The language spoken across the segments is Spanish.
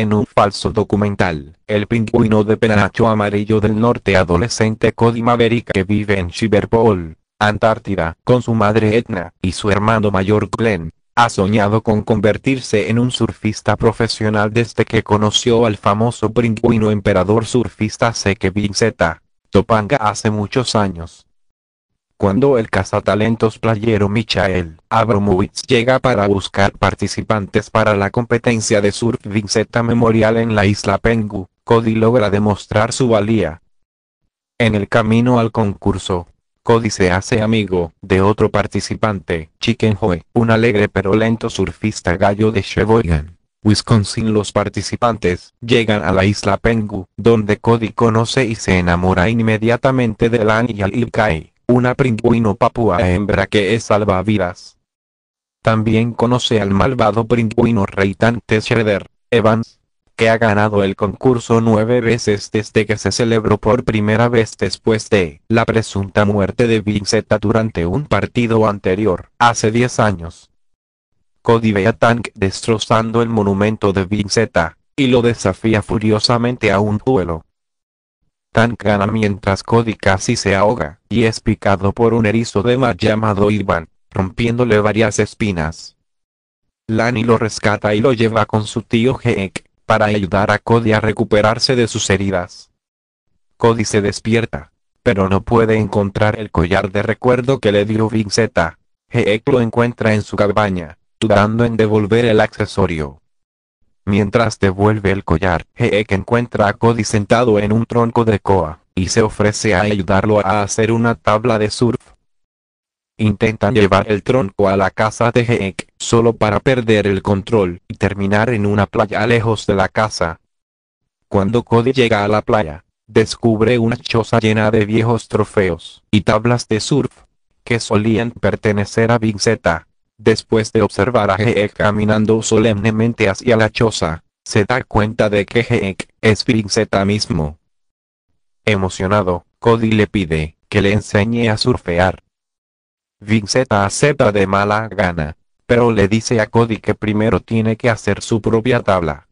en un falso documental, el pingüino de penacho amarillo del norte adolescente Cody Maverick que vive en Shiverpool, Antártida, con su madre Etna y su hermano mayor Glenn, ha soñado con convertirse en un surfista profesional desde que conoció al famoso pingüino emperador surfista Sekevin Z. Topanga hace muchos años. Cuando el cazatalentos playero Michael Abramowitz llega para buscar participantes para la competencia de surf Vinceta Memorial en la isla Pengu, Cody logra demostrar su valía. En el camino al concurso, Cody se hace amigo de otro participante, Chicken Joe, un alegre pero lento surfista gallo de Sheboygan. Wisconsin los participantes llegan a la isla Pengu, donde Cody conoce y se enamora inmediatamente de Lani y Alilkai una pingüino papúa hembra que es salvavidas. También conoce al malvado pingüino reitante Shredder, Evans, que ha ganado el concurso nueve veces desde que se celebró por primera vez después de la presunta muerte de Vinceta durante un partido anterior, hace 10 años. Cody ve a Tank destrozando el monumento de Vinceta, y lo desafía furiosamente a un duelo. Tan gana mientras Cody casi se ahoga, y es picado por un erizo de mar llamado Ivan, rompiéndole varias espinas. Lani lo rescata y lo lleva con su tío Jake, para ayudar a Cody a recuperarse de sus heridas. Cody se despierta, pero no puede encontrar el collar de recuerdo que le dio Vinceta. Jake lo encuentra en su cabaña, dudando en devolver el accesorio. Mientras devuelve el collar, Heek encuentra a Cody sentado en un tronco de koa, y se ofrece a ayudarlo a hacer una tabla de surf. Intentan llevar el tronco a la casa de Heek, solo para perder el control y terminar en una playa lejos de la casa. Cuando Cody llega a la playa, descubre una choza llena de viejos trofeos y tablas de surf, que solían pertenecer a Big Después de observar a Jeek caminando solemnemente hacia la choza, se da cuenta de que Jeek es Vinceta mismo. Emocionado, Cody le pide que le enseñe a surfear. Vinceta acepta de mala gana, pero le dice a Cody que primero tiene que hacer su propia tabla.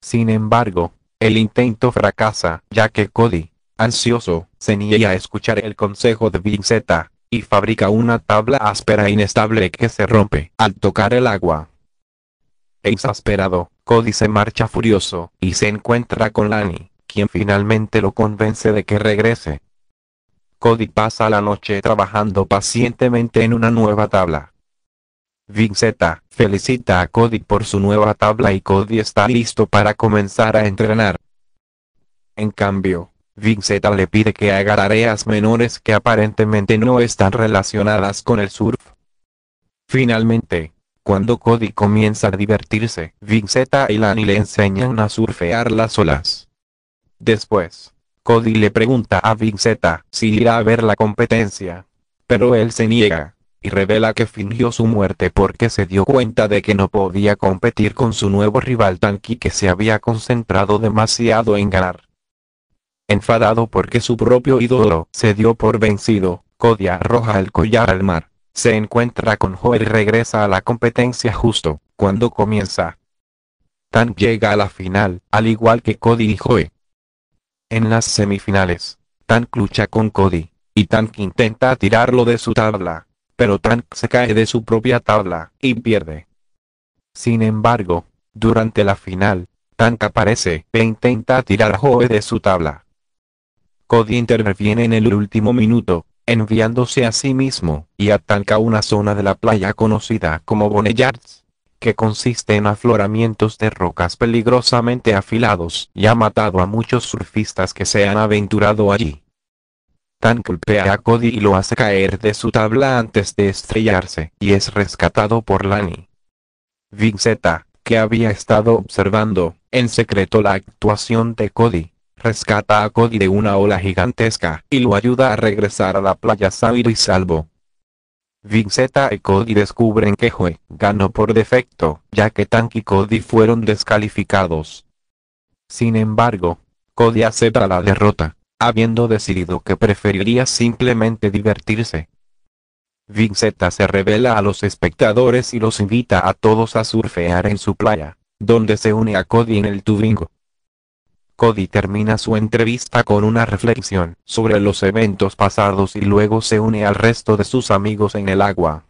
Sin embargo, el intento fracasa ya que Cody, ansioso, se niega a escuchar el consejo de Vinceta y fabrica una tabla áspera e inestable que se rompe al tocar el agua. Exasperado, Cody se marcha furioso, y se encuentra con Lani, quien finalmente lo convence de que regrese. Cody pasa la noche trabajando pacientemente en una nueva tabla. Vinceta felicita a Cody por su nueva tabla y Cody está listo para comenzar a entrenar. En cambio, Vinzeta le pide que haga tareas menores que aparentemente no están relacionadas con el surf. Finalmente, cuando Cody comienza a divertirse, Vinzeta y Lani le enseñan a surfear las olas. Después, Cody le pregunta a Vinzeta si irá a ver la competencia. Pero él se niega, y revela que fingió su muerte porque se dio cuenta de que no podía competir con su nuevo rival Tanki que se había concentrado demasiado en ganar. Enfadado porque su propio ídolo se dio por vencido, Cody arroja el collar al mar. Se encuentra con Joe y regresa a la competencia justo cuando comienza. Tan llega a la final, al igual que Cody y Joe. En las semifinales, Tank lucha con Cody, y Tank intenta tirarlo de su tabla, pero Tank se cae de su propia tabla y pierde. Sin embargo, durante la final, Tank aparece e intenta tirar a Joe de su tabla, Cody interviene en el último minuto, enviándose a sí mismo, y ataca una zona de la playa conocida como Boneyards, que consiste en afloramientos de rocas peligrosamente afilados y ha matado a muchos surfistas que se han aventurado allí. Tan golpea a Cody y lo hace caer de su tabla antes de estrellarse y es rescatado por Lani. Vinceta, que había estado observando, en secreto la actuación de Cody, rescata a Cody de una ola gigantesca y lo ayuda a regresar a la playa sano y salvo. Vinceta y Cody descubren que Joe ganó por defecto, ya que Tank y Cody fueron descalificados. Sin embargo, Cody acepta la derrota, habiendo decidido que preferiría simplemente divertirse. Vinceta se revela a los espectadores y los invita a todos a surfear en su playa, donde se une a Cody en el tubingo. Cody termina su entrevista con una reflexión sobre los eventos pasados y luego se une al resto de sus amigos en el agua.